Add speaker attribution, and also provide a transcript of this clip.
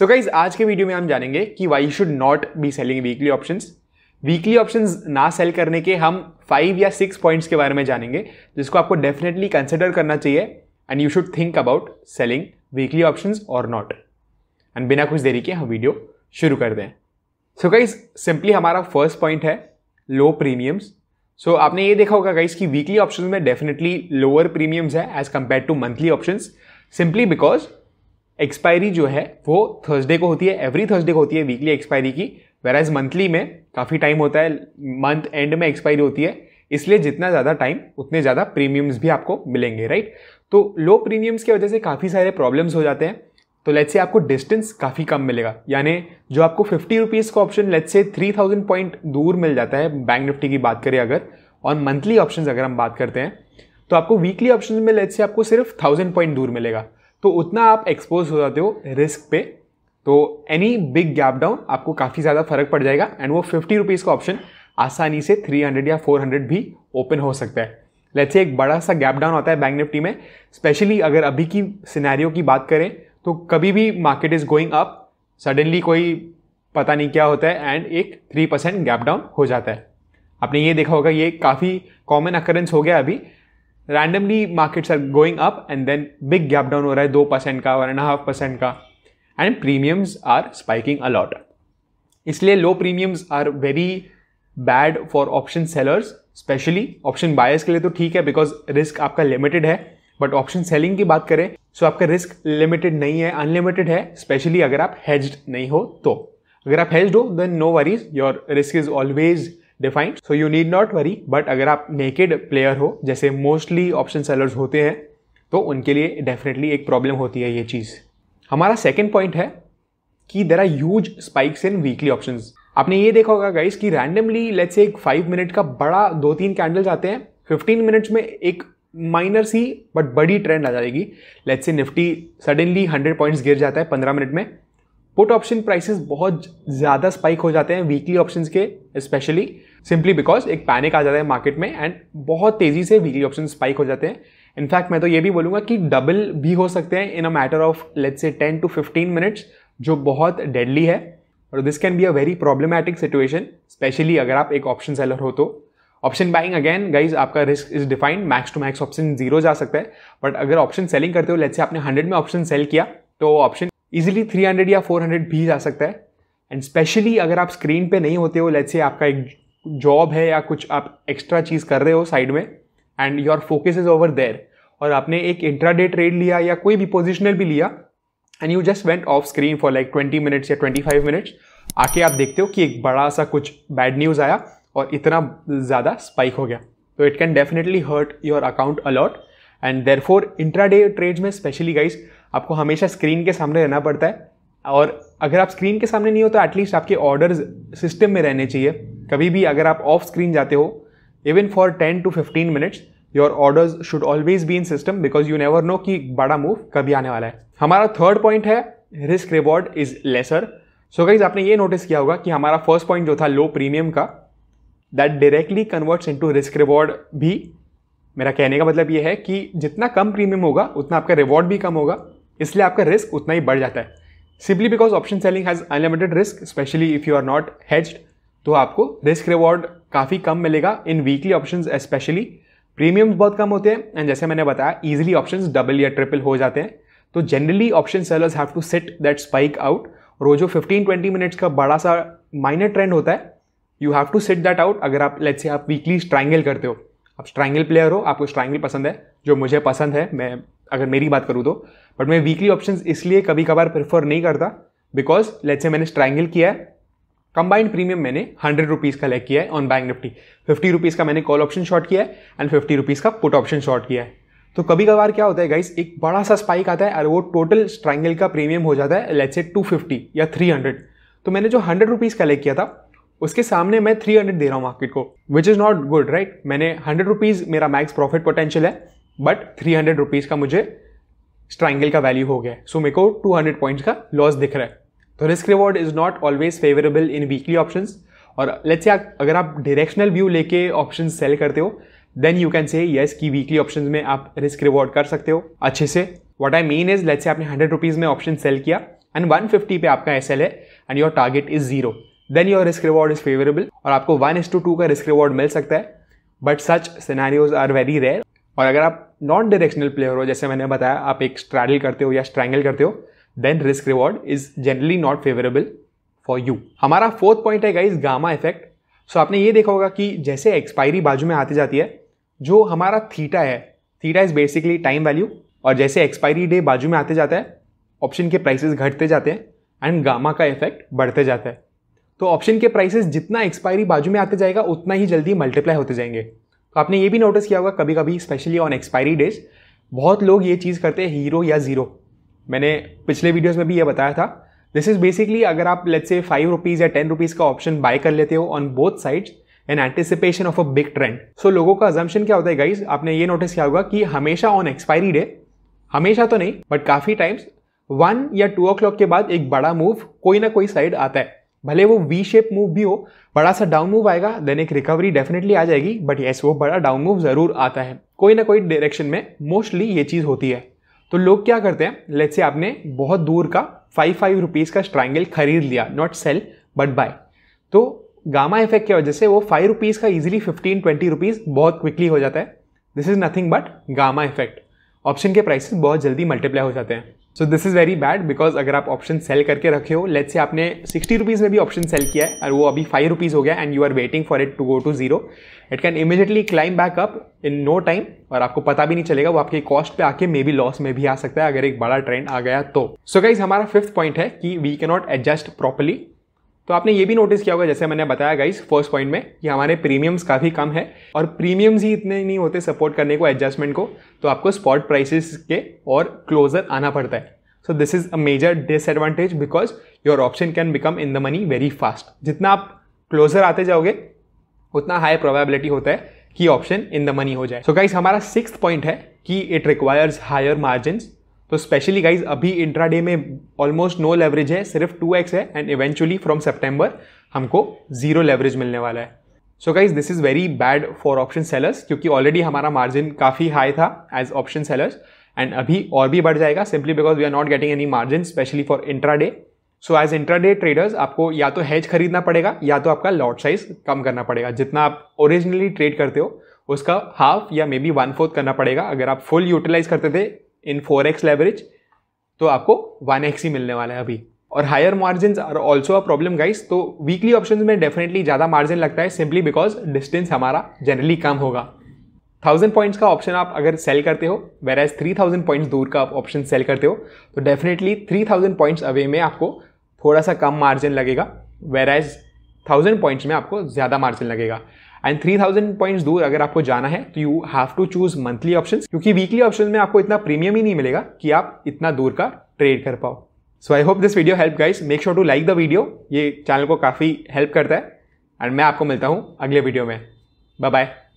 Speaker 1: सो so guys आज के video में हम जानेंगे कि why should not be selling weekly options weekly options ना सेल करने के हम फाइव या सिक्स पॉइंट्स के बारे में जानेंगे जिसको आपको डेफिनेटली कंसिडर करना चाहिए and you should think about selling weekly options और नॉट एंड बिना कुछ देरी के हम वीडियो शुरू कर दें सो गाइज सिंपली हमारा फर्स्ट पॉइंट है लो प्रीमियम्स सो आपने ये देखा होगा गाइज कि वीकली ऑप्शन में डेफिनेटली लोअर प्रीमियम्स है as compared to monthly option simply because expiry जो है वो थर्सडे को होती है एवरी थर्सडे को होती है वीकली एक्सपायरी की वेराइज मंथली में काफ़ी टाइम होता है मंथ एंड में एक्सपायरी होती है इसलिए जितना ज़्यादा टाइम उतने ज़्यादा प्रीमियम्स भी आपको मिलेंगे राइट तो लो प्रीमियम्स की वजह से काफ़ी सारे प्रॉब्लम्स हो जाते हैं तो लेट्स से आपको डिस्टेंस काफ़ी कम मिलेगा यानी जो आपको फिफ्टी रुपीज़ का option let's say three thousand point दूर मिल जाता है बैंक निफ्टी की बात करें अगर और मंथली ऑप्शन अगर हम बात करते हैं तो आपको वीकली ऑप्शन में लेट्स से आपको सिर्फ थाउजेंड पॉइंट दूर मिलेगा तो उतना आप एक्सपोज हो जाते हो रिस्क पे तो एनी बिग गैप डाउन आपको काफ़ी ज़्यादा फर्क पड़ जाएगा एंड वो फिफ्टी रुपीज़ का ऑप्शन आसानी से 300 या 400 भी ओपन हो सकता है लेट्स एक बड़ा सा गैप डाउन होता है बैंक निफ्टी में स्पेशली अगर अभी की सिनेरियो की बात करें तो कभी भी market is going up suddenly कोई पता नहीं क्या होता है एंड एक थ्री परसेंट गैप डाउन हो जाता है आपने ये देखा होगा ये काफ़ी कॉमन अकरेंस हो गया अभी randomly markets are going up and then big gap down हो रहा है दो परसेंट का वन एंड हाफ परसेंट का and premiums are spiking a lot इसलिए low premiums are very bad for option sellers specially option buyers के लिए तो ठीक है बिकॉज रिस्क आपका लिमिटेड है बट ऑप्शन सेलिंग की बात करें सो आपका रिस्क लिमिटेड नहीं है अनलिमिटेड है स्पेशली अगर आप हेज्ड नहीं हो तो अगर आप हेज्ड हो then no worries your risk is always defined so you need not worry but अगर आप नेकेड प्लेयर हो जैसे मोस्टली ऑप्शन सेलर्स होते हैं तो उनके लिए डेफिनेटली एक प्रॉब्लम होती है ये चीज़ हमारा सेकेंड पॉइंट है कि there are huge spikes in weekly option आपने ये देखा होगा गाइस कि रैंडमली लेट्स एक फाइव मिनट का बड़ा दो तीन कैंडल्स आते हैं फिफ्टीन मिनट्स में एक माइनर सी बट बड़ी ट्रेंड आ जाएगी लेट्स से निफ्टी सडनली हंड्रेड पॉइंट्स गिर जाता है पंद्रह मिनट में पुट ऑप्शन प्राइसेस बहुत ज़्यादा स्पाइक हो जाते हैं वीकली ऑप्शंस के स्पेशली सिंपली बिकॉज एक पैनिक आ जाता है मार्केट में एंड बहुत तेज़ी से वीकली ऑप्शन स्पाइक हो जाते हैं इनफैक्ट मैं तो ये भी बोलूँगा कि डबल भी हो सकते हैं in a matter of let's say ten to fifteen minutes जो बहुत डेडली है और this can be a very problematic situation specially अगर आप एक ऑप्शन सेलर हो तो ऑप्शन बाइंग अगेन गाइज आपका risk is defined max to max option zero जा सकता है बट अगर ऑप्शन सेलिंग करते हो लेट से आपने हंड्रेड में ऑप्शन सेल किया तो ऑप्शन थ्री 300 या 400 भी जा सकता है एंड स्पेशली अगर आप स्क्रीन पे नहीं होते हो लेट्स से आपका एक जॉब है या कुछ आप एक्स्ट्रा चीज़ कर रहे हो साइड में and your focus is over there और आपने एक इंट्राडे ट्रेड लिया या कोई भी पोजिशनल भी लिया and you just went off screen for like twenty minutes या ट्वेंटी फाइव मिनट्स आके आप देखते हो कि एक बड़ा सा कुछ बैड न्यूज़ आया और इतना ज़्यादा स्पाइक हो गया तो it can definitely hurt your account a lot and therefore intraday trades में स्पेशली गाइज आपको हमेशा स्क्रीन के सामने रहना पड़ता है और अगर आप स्क्रीन के सामने नहीं हो तो एटलीस्ट आपके ऑर्डर्स सिस्टम में रहने चाहिए कभी भी अगर आप ऑफ स्क्रीन जाते हो even for ten to fifteen minutes your orders should always be in system because you never know कि बड़ा मूव कभी आने वाला है हमारा थर्ड पॉइंट है risk reward is lesser so guys आपने ये नोटिस किया होगा कि हमारा फर्स्ट पॉइंट जो था लो प्रीमियम का that directly converts into risk reward भी मेरा कहने का मतलब ये है कि जितना कम प्रीमियम होगा उतना आपका रिवॉर्ड भी कम होगा इसलिए आपका रिस्क उतना ही बढ़ जाता है simply because option selling has unlimited risk specially if you are not hedged तो आपको रिस्क रिवॉर्ड काफ़ी कम मिलेगा in weekly option specially premiums बहुत कम होते हैं एंड जैसे मैंने बताया ईजिली ऑप्शन डबल या ट्रिपल हो जाते हैं तो generally option sellers have to sit that spike out और जो फिफ्टीन ट्वेंटी मिनट्स का बड़ा सा माइनर ट्रेंड होता है you have to sit that out अगर आप लेट्स से आप वीकली स्ट्राइंगल करते हो आप स्ट्राइंगल प्लेयर हो आपको स्ट्राइंगल पसंद है जो मुझे पसंद है मैं अगर मेरी बात करूँ तो बट मैं वीकली ऑप्शन इसलिए कभी कभार प्रेफर नहीं करता बिकॉज लेट्स से मैंने स्ट्राइंगल किया है कंबाइंड प्रीमियम मैंने हंड्रेड रुपीज़ का लेक किया है on bank Nifty fifty rupees का मैंने कॉल ऑप्शन शॉर्ट किया है एंड फिफ्टी रुपीज़ का पुट ऑप्शन शॉर्ट किया है तो कभी कभार क्या होता है गाइस एक बड़ा सा स्पाइक आता है और वो टोटल स्ट्राइंगल का प्रीमियम हो जाता है लेट्स से फिफ्टी या थ्री हंड्रेड तो मैंने जो हंड्रेड रुपीज़ का लेक किया था उसके सामने मैं थ्री हंड्रेड दे रहा हूँ मार्केट को which is not good right मैंने हंड्रेड रुपीज़ मेरा मैक्स प्रॉफिट पोटेंशियल है बट थ्री हंड्रेड रुपीज़ का मुझे स्ट्राइंगल का वैल्यू हो गया सो मेरे को टू हंड्रेड पॉइंट्स का लॉस दिख रहा है तो risk reward is not always favourable in weekly option और लेट्स से अगर आप डायरेक्शनल व्यू लेके ऑप्शन सेल करते हो then you can say yes कि वीकली ऑप्शन में आप रिस्क रिवॉर्ड कर सकते हो अच्छे से what I mean is let's say आपने हंड्रेड रुपीज़ में ऑप्शन सेल किया एंड वन फिफ्टी पे आपका एस है and your target is zero then your risk reward is favourable और आपको वन इज टू टू का रिस्क रिवॉर्ड मिल सकता है but such scenario are very rare और अगर आप नॉन डायरेक्शनल प्लेयर हो जैसे मैंने बताया आप एक स्ट्रैडल करते हो या स्ट्रैंगल करते हो then risk reward is generally not favourable for you हमारा फोर्थ पॉइंट है गाइज गामा इफेक्ट सो आपने ये देखा होगा कि जैसे एक्सपायरी बाजू में आती जाती है जो हमारा थीटा है theta is basically time value और जैसे एक्सपायरी डे बाजू में आते जाता है ऑप्शन के प्राइसेस घटते जाते हैं एंड गामा का इफेक्ट बढ़ते जाता है तो ऑप्शन के प्राइसेस जितना एक्सपायरी बाजू में आते जाएगा उतना ही जल्दी मल्टीप्लाई होते जाएंगे तो आपने ये भी नोटिस किया होगा कभी कभी स्पेशली ऑन एक्सपायरी डेज बहुत लोग ये चीज़ करते हैं हीरो या ज़ीरो मैंने पिछले वीडियोस में भी ये बताया था दिस इज़ बेसिकली अगर आप लेट्स से फाइव रुपीज़ या टेन रुपीज़ का ऑप्शन बाय कर लेते हो on both sides an anticipation of a big trend so लोगों का अजम्पन क्या होता है गाइज आपने ये नोटिस किया होगा कि हमेशा ऑन एक्सपायरी डे हमेशा तो नहीं बट काफ़ी टाइम्स वन या टू ओ के बाद एक बड़ा मूव कोई ना कोई साइड आता है भले वो वी शेप मूव भी हो बड़ा सा डाउन मूव आएगा देन एक रिकवरी डेफिनेटली आ जाएगी बट येस वो बड़ा डाउन मूव ज़रूर आता है कोई ना कोई डायरेक्शन में मोस्टली ये चीज़ होती है तो लोग क्या करते हैं लेट से आपने बहुत दूर का फाइव फाइव रुपीज़ का स्ट्राइंगल खरीद लिया नॉट सेल बट बाय तो गामा इफेक्ट की वजह से वो फाइव रुपीज़ का इजीली फिफ्टीन ट्वेंटी रुपीज़ बहुत क्विकली हो जाता है this is nothing but gamma effect option के प्राइसेस बहुत जल्दी मल्टीप्लाई हो जाते हैं so this is very bad because अगर आप ऑप्शन सेल करके रखे हो लेट से आपने सिक्सटी रुपीज़ में भी ऑप्शन सेल किया है और वो अभी फाइव रुपीज़ हो गया and you are waiting for it to go to zero it can immediately climb back up in no time और आपको पता भी नहीं चलेगा वो आपके कॉस्ट पे आके मे बी लॉस में भी आ सकता है अगर एक बड़ा ट्रेंड आ गया तो सो so गाइज हमारा फिफ्थ पॉइंट है कि वी कैनॉट एडजस्ट प्रॉपरली तो आपने ये भी नोटिस किया होगा जैसे मैंने बताया गाइस फर्स्ट पॉइंट में कि हमारे प्रीमियम्स काफ़ी कम है और प्रीमियम्स ही इतने नहीं होते सपोर्ट करने को एडजस्टमेंट को तो आपको स्पॉट प्राइसेस के और क्लोजर आना पड़ता है so this is a major disadvantage because your option can become in the money very fast जितना आप क्लोजर आते जाओगे उतना हाई प्रोबेबिलिटी होता है कि ऑप्शन इन द मनी हो जाए सो so गाइस हमारा सिक्स पॉइंट है कि इट रिक्वायर्स हायर मार्जिन तो स्पेशली गाइज अभी इंट्रा डे में ऑलमोस्ट नो लेवरेज है सिर्फ टू एक्स है एंड इवेंचुअली फ्रॉम सेप्टेम्बर हमको जीरो लेवरेज मिलने वाला है so guys this is very bad for option sellers क्योंकि ऑलरेडी हमारा मार्जिन काफ़ी हाई था एज ऑप्शन सेलर्स एंड अभी और भी बढ़ जाएगा simply because we are not getting any margin specially for intra day so as intra day traders आपको या तो हैज खरीदना पड़ेगा या तो आपका लॉट साइज कम करना पड़ेगा जितना आप ओरिजिनली ट्रेड करते हो उसका हाफ या मे बी वन फोर्थ करना पड़ेगा अगर आप फुल यूटिलाइज करते थे इन फोर एक्स लेवरेज तो आपको वन एक्स ही मिलने वाला है अभी और higher margin are also a problem guys तो वीकली ऑप्शन में डेफिनेटली ज़्यादा मार्जिन लगता है सिंपली बिकॉज डिस्टेंस हमारा जनरली कम होगा थाउजेंड पॉइंट्स का ऑप्शन आप अगर सेल करते हो whereas three thousand points दूर का आप ऑप्शन सेल करते हो तो definitely three thousand points away में आपको थोड़ा सा कम मार्जिन लगेगा वेर एज थाउजेंड पॉइंट्स में आपको ज़्यादा मार्जिन लगेगा एंड थ्री थाउजेंड पॉइंट्स दूर अगर आपको जाना है तो you have to choose monthly option क्योंकि वीकली ऑप्शन में आपको इतना प्रीमियम ही नहीं मिलेगा कि आप इतना दूर का ट्रेड कर पाओ so I hope this video help guys make sure to like the video ये चैनल को काफ़ी हेल्प करता है एंड मैं आपको मिलता हूँ अगले वीडियो में बाय बाय